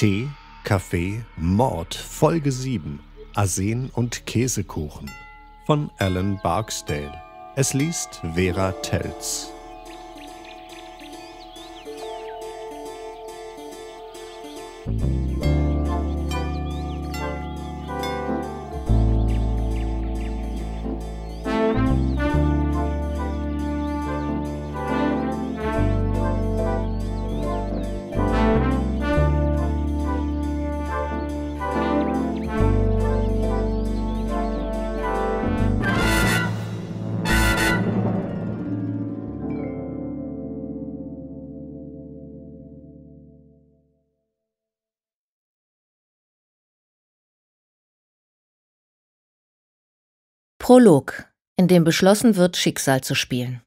Tee, Kaffee, Mord, Folge 7, Arsen und Käsekuchen von Alan Barksdale. Es liest Vera Telz. Musik Prolog, in dem beschlossen wird, Schicksal zu spielen.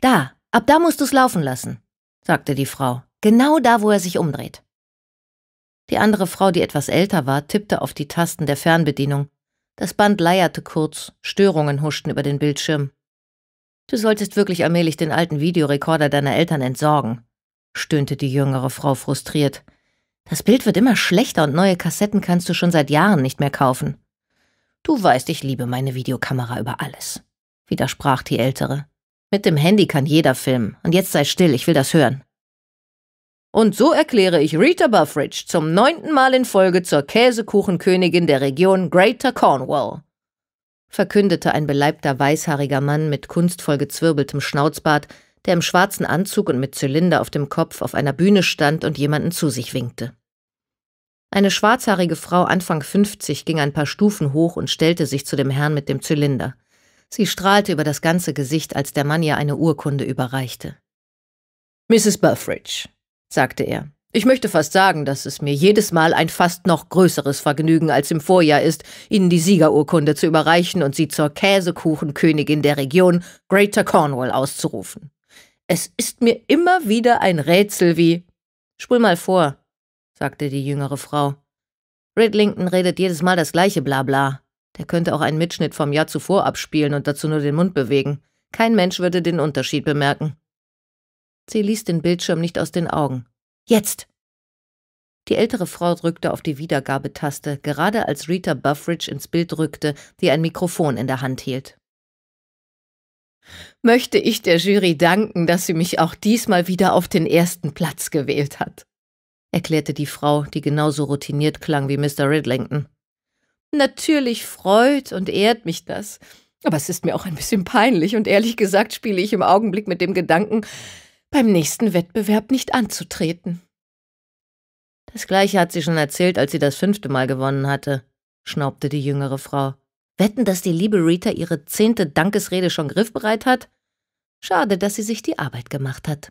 Da, ab da musst du's laufen lassen, sagte die Frau, genau da, wo er sich umdreht. Die andere Frau, die etwas älter war, tippte auf die Tasten der Fernbedienung. Das Band leierte kurz, Störungen huschten über den Bildschirm. Du solltest wirklich allmählich den alten Videorekorder deiner Eltern entsorgen, stöhnte die jüngere Frau frustriert. Das Bild wird immer schlechter und neue Kassetten kannst du schon seit Jahren nicht mehr kaufen. Du weißt, ich liebe meine Videokamera über alles, widersprach die Ältere. Mit dem Handy kann jeder filmen, und jetzt sei still, ich will das hören. Und so erkläre ich Rita Buffridge zum neunten Mal in Folge zur Käsekuchenkönigin der Region Greater Cornwall, verkündete ein beleibter weißhaariger Mann mit kunstvoll gezwirbeltem Schnauzbart, der im schwarzen Anzug und mit Zylinder auf dem Kopf auf einer Bühne stand und jemanden zu sich winkte. Eine schwarzhaarige Frau Anfang 50 ging ein paar Stufen hoch und stellte sich zu dem Herrn mit dem Zylinder. Sie strahlte über das ganze Gesicht, als der Mann ihr eine Urkunde überreichte. Mrs. Buffridge, sagte er, ich möchte fast sagen, dass es mir jedes Mal ein fast noch größeres Vergnügen als im Vorjahr ist, Ihnen die Siegerurkunde zu überreichen und Sie zur Käsekuchenkönigin der Region Greater Cornwall auszurufen. Es ist mir immer wieder ein Rätsel wie. Sprüh mal vor, sagte die jüngere Frau. Ridlington redet jedes Mal das gleiche Blabla. Der könnte auch einen Mitschnitt vom Jahr zuvor abspielen und dazu nur den Mund bewegen. Kein Mensch würde den Unterschied bemerken. Sie ließ den Bildschirm nicht aus den Augen. Jetzt! Die ältere Frau drückte auf die Wiedergabetaste, gerade als Rita Buffridge ins Bild rückte, die ein Mikrofon in der Hand hielt. Möchte ich der Jury danken, dass sie mich auch diesmal wieder auf den ersten Platz gewählt hat erklärte die Frau, die genauso routiniert klang wie Mr. Ridlington. Natürlich freut und ehrt mich das. Aber es ist mir auch ein bisschen peinlich und ehrlich gesagt spiele ich im Augenblick mit dem Gedanken, beim nächsten Wettbewerb nicht anzutreten. Das gleiche hat sie schon erzählt, als sie das fünfte Mal gewonnen hatte, schnaubte die jüngere Frau. Wetten, dass die liebe Rita ihre zehnte Dankesrede schon griffbereit hat? Schade, dass sie sich die Arbeit gemacht hat.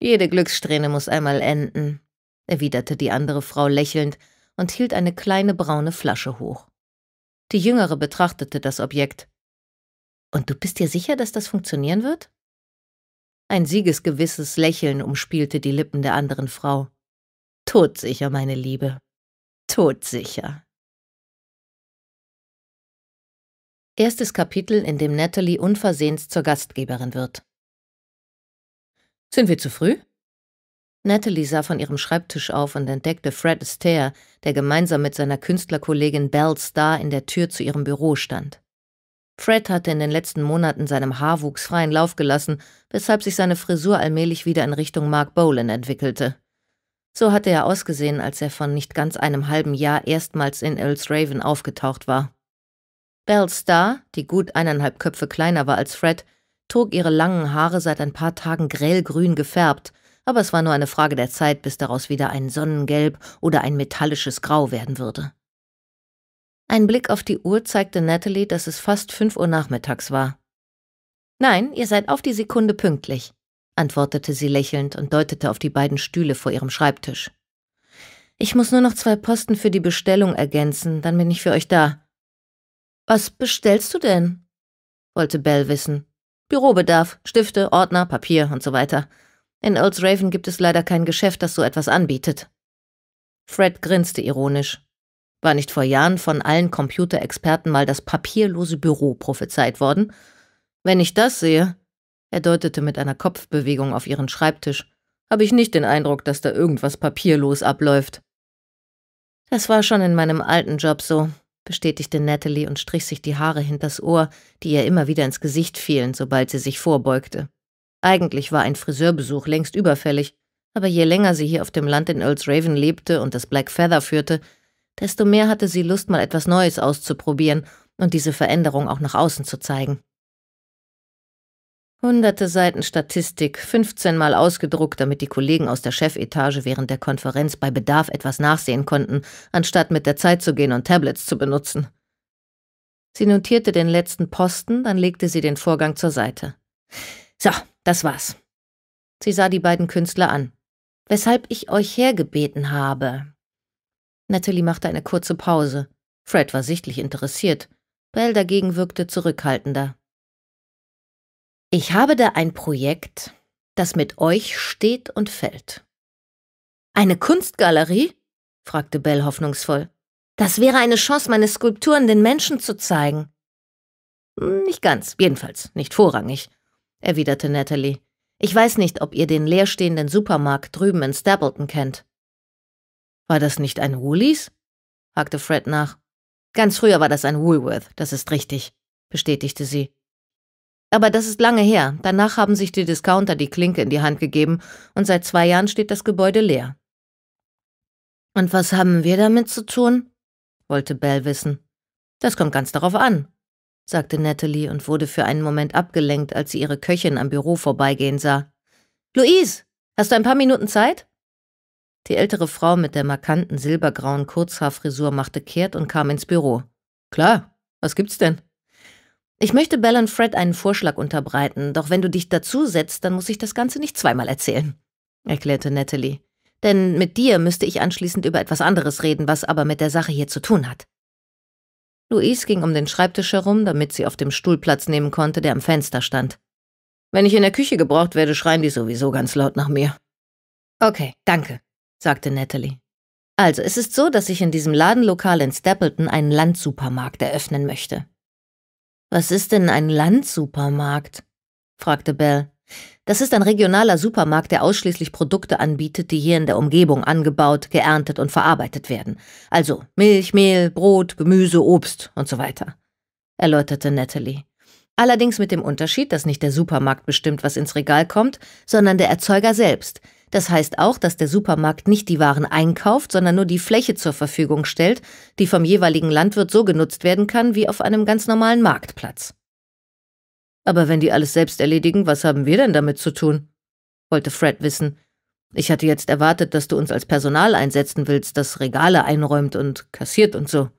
Jede Glückssträhne muss einmal enden, erwiderte die andere Frau lächelnd und hielt eine kleine braune Flasche hoch. Die jüngere betrachtete das Objekt. Und du bist dir sicher, dass das funktionieren wird? Ein siegesgewisses Lächeln umspielte die Lippen der anderen Frau. Todsicher, meine Liebe. Todsicher. Erstes Kapitel, in dem Natalie unversehens zur Gastgeberin wird. Sind wir zu früh? Natalie sah von ihrem Schreibtisch auf und entdeckte Fred Astaire, der gemeinsam mit seiner Künstlerkollegin Belle Starr in der Tür zu ihrem Büro stand. Fred hatte in den letzten Monaten seinem Haarwuchs freien Lauf gelassen, weshalb sich seine Frisur allmählich wieder in Richtung Mark Bolan entwickelte. So hatte er ausgesehen, als er von nicht ganz einem halben Jahr erstmals in Earls Raven aufgetaucht war. Belle Starr, die gut eineinhalb Köpfe kleiner war als Fred, trug ihre langen Haare seit ein paar Tagen grellgrün gefärbt – aber es war nur eine Frage der Zeit, bis daraus wieder ein Sonnengelb oder ein metallisches Grau werden würde. Ein Blick auf die Uhr zeigte Natalie, dass es fast fünf Uhr nachmittags war. Nein, ihr seid auf die Sekunde pünktlich, antwortete sie lächelnd und deutete auf die beiden Stühle vor ihrem Schreibtisch. Ich muss nur noch zwei Posten für die Bestellung ergänzen, dann bin ich für euch da. Was bestellst du denn? wollte Bell wissen. Bürobedarf, Stifte, Ordner, Papier und so weiter. In Olds Raven gibt es leider kein Geschäft, das so etwas anbietet. Fred grinste ironisch. War nicht vor Jahren von allen Computerexperten mal das papierlose Büro prophezeit worden? Wenn ich das sehe, er deutete mit einer Kopfbewegung auf ihren Schreibtisch, habe ich nicht den Eindruck, dass da irgendwas papierlos abläuft. Das war schon in meinem alten Job so, bestätigte Natalie und strich sich die Haare hinters Ohr, die ihr immer wieder ins Gesicht fielen, sobald sie sich vorbeugte. Eigentlich war ein Friseurbesuch längst überfällig, aber je länger sie hier auf dem Land in Earls Raven lebte und das Black Feather führte, desto mehr hatte sie Lust, mal etwas Neues auszuprobieren und diese Veränderung auch nach außen zu zeigen. Hunderte Seiten Statistik, 15 Mal ausgedruckt, damit die Kollegen aus der Chefetage während der Konferenz bei Bedarf etwas nachsehen konnten, anstatt mit der Zeit zu gehen und Tablets zu benutzen. Sie notierte den letzten Posten, dann legte sie den Vorgang zur Seite. So, das war's. Sie sah die beiden Künstler an. Weshalb ich euch hergebeten habe. Natalie machte eine kurze Pause. Fred war sichtlich interessiert. Bell dagegen wirkte zurückhaltender. Ich habe da ein Projekt, das mit euch steht und fällt. Eine Kunstgalerie? fragte Bell hoffnungsvoll. Das wäre eine Chance, meine Skulpturen den Menschen zu zeigen. Nicht ganz, jedenfalls, nicht vorrangig erwiderte Natalie. Ich weiß nicht, ob ihr den leerstehenden Supermarkt drüben in Stapleton kennt. War das nicht ein Woolies? hakte Fred nach. Ganz früher war das ein Woolworth, das ist richtig, bestätigte sie. Aber das ist lange her. Danach haben sich die Discounter die Klinke in die Hand gegeben und seit zwei Jahren steht das Gebäude leer. Und was haben wir damit zu tun? wollte Bell wissen. Das kommt ganz darauf an, sagte Natalie und wurde für einen Moment abgelenkt, als sie ihre Köchin am Büro vorbeigehen sah. Louise, hast du ein paar Minuten Zeit? Die ältere Frau mit der markanten silbergrauen Kurzhaarfrisur machte kehrt und kam ins Büro. Klar, was gibt's denn? Ich möchte Bell und Fred einen Vorschlag unterbreiten, doch wenn du dich dazu setzt, dann muss ich das Ganze nicht zweimal erzählen, erklärte Natalie. Denn mit dir müsste ich anschließend über etwas anderes reden, was aber mit der Sache hier zu tun hat. Louise ging um den Schreibtisch herum, damit sie auf dem Stuhl Platz nehmen konnte, der am Fenster stand. Wenn ich in der Küche gebraucht werde, schreien die sowieso ganz laut nach mir. Okay, danke, sagte Natalie. Also, es ist so, dass ich in diesem Ladenlokal in Stapleton einen Landsupermarkt eröffnen möchte. Was ist denn ein Landsupermarkt? fragte Bell. Das ist ein regionaler Supermarkt, der ausschließlich Produkte anbietet, die hier in der Umgebung angebaut, geerntet und verarbeitet werden. Also Milch, Mehl, Brot, Gemüse, Obst und so weiter, erläuterte Natalie. Allerdings mit dem Unterschied, dass nicht der Supermarkt bestimmt, was ins Regal kommt, sondern der Erzeuger selbst. Das heißt auch, dass der Supermarkt nicht die Waren einkauft, sondern nur die Fläche zur Verfügung stellt, die vom jeweiligen Landwirt so genutzt werden kann wie auf einem ganz normalen Marktplatz. Aber wenn die alles selbst erledigen, was haben wir denn damit zu tun? wollte Fred wissen. Ich hatte jetzt erwartet, dass du uns als Personal einsetzen willst, das Regale einräumt und kassiert und so.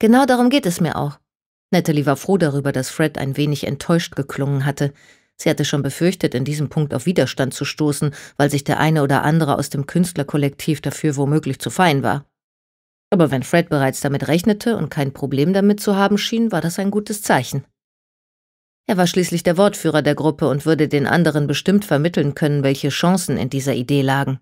Genau darum geht es mir auch. Natalie war froh darüber, dass Fred ein wenig enttäuscht geklungen hatte. Sie hatte schon befürchtet, in diesem Punkt auf Widerstand zu stoßen, weil sich der eine oder andere aus dem Künstlerkollektiv dafür womöglich zu fein war. Aber wenn Fred bereits damit rechnete und kein Problem damit zu haben schien, war das ein gutes Zeichen. Er war schließlich der Wortführer der Gruppe und würde den anderen bestimmt vermitteln können, welche Chancen in dieser Idee lagen.